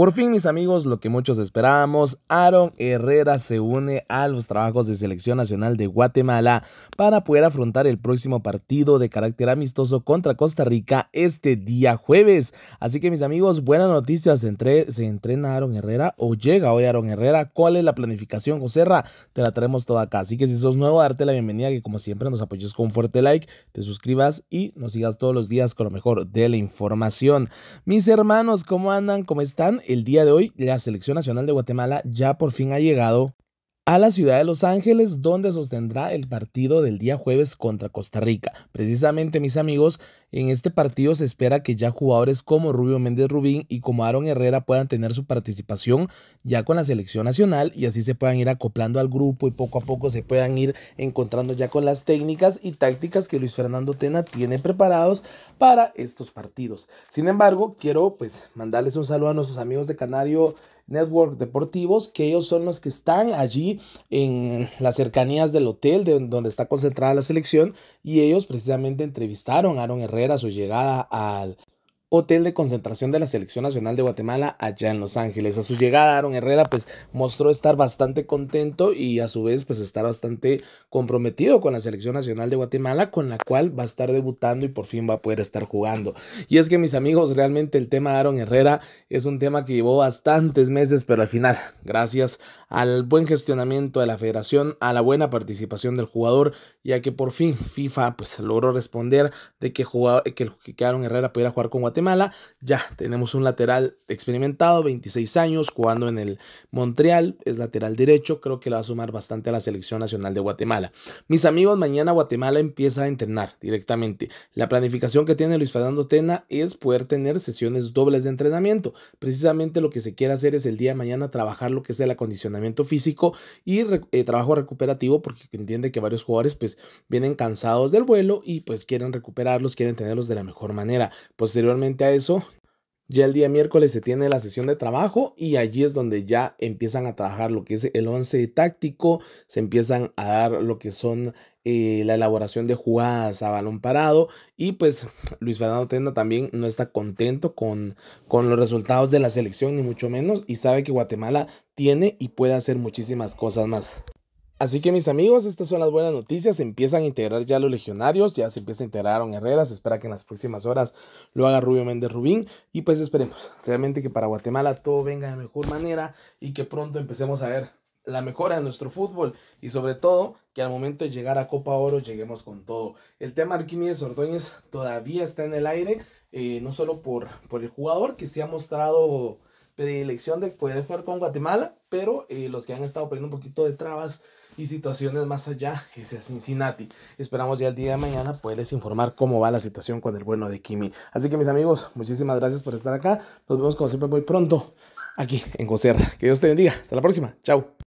Por fin, mis amigos, lo que muchos esperábamos, Aaron Herrera se une a los trabajos de Selección Nacional de Guatemala para poder afrontar el próximo partido de carácter amistoso contra Costa Rica este día jueves. Así que, mis amigos, buenas noticias. ¿Se, entrena Aaron Herrera o llega hoy Aaron Herrera? ¿Cuál es la planificación, José Ra? Te la traemos toda acá. Así que si sos nuevo, darte la bienvenida, que como siempre nos apoyes con un fuerte like, te suscribas y nos sigas todos los días con lo mejor de la información. Mis hermanos, ¿cómo andan? ¿Cómo están? el día de hoy la Selección Nacional de Guatemala ya por fin ha llegado a la ciudad de Los Ángeles, donde sostendrá el partido del día jueves contra Costa Rica. Precisamente, mis amigos, en este partido se espera que ya jugadores como Rubio Méndez Rubín y como Aaron Herrera puedan tener su participación ya con la selección nacional y así se puedan ir acoplando al grupo y poco a poco se puedan ir encontrando ya con las técnicas y tácticas que Luis Fernando Tena tiene preparados para estos partidos. Sin embargo, quiero pues mandarles un saludo a nuestros amigos de Canario Network Deportivos, que ellos son los que están allí en las cercanías del hotel de donde está concentrada la selección y ellos precisamente entrevistaron a Aaron Herrera era su llegada al hotel de concentración de la Selección Nacional de Guatemala allá en Los Ángeles. A su llegada, Aaron Herrera pues mostró estar bastante contento y a su vez pues estar bastante comprometido con la Selección Nacional de Guatemala, con la cual va a estar debutando y por fin va a poder estar jugando. Y es que mis amigos, realmente el tema de Aaron Herrera es un tema que llevó bastantes meses, pero al final, gracias al buen gestionamiento de la federación, a la buena participación del jugador, ya que por fin FIFA pues logró responder de que, jugaba, que, que Aaron Herrera pudiera jugar con Guatemala Guatemala. Ya tenemos un lateral experimentado, 26 años, jugando en el Montreal, es lateral derecho, creo que lo va a sumar bastante a la selección nacional de Guatemala. Mis amigos, mañana Guatemala empieza a entrenar directamente. La planificación que tiene Luis Fernando Tena es poder tener sesiones dobles de entrenamiento. Precisamente lo que se quiere hacer es el día de mañana trabajar lo que es el acondicionamiento físico y eh, trabajo recuperativo, porque entiende que varios jugadores pues vienen cansados del vuelo y pues quieren recuperarlos, quieren tenerlos de la mejor manera. Posteriormente a eso, ya el día miércoles se tiene la sesión de trabajo y allí es donde ya empiezan a trabajar lo que es el once táctico, se empiezan a dar lo que son eh, la elaboración de jugadas a balón parado y pues Luis Fernando Tena también no está contento con, con los resultados de la selección ni mucho menos y sabe que Guatemala tiene y puede hacer muchísimas cosas más. Así que mis amigos, estas son las buenas noticias. Se empiezan a integrar ya los legionarios, ya se empieza a integrar a Herrera. Se espera que en las próximas horas lo haga Rubio Méndez Rubín. Y pues esperemos realmente que para Guatemala todo venga de mejor manera y que pronto empecemos a ver la mejora de nuestro fútbol y sobre todo que al momento de llegar a Copa Oro lleguemos con todo. El tema Arquímedes Ordóñez todavía está en el aire, eh, no solo por, por el jugador que se ha mostrado predilección de poder jugar con Guatemala, pero eh, los que han estado poniendo un poquito de trabas y situaciones más allá es a Cincinnati. Esperamos ya el día de mañana poderles informar cómo va la situación con el bueno de Kimi. Así que mis amigos, muchísimas gracias por estar acá. Nos vemos como siempre muy pronto aquí en Coserra. Que Dios te bendiga. Hasta la próxima. Chao.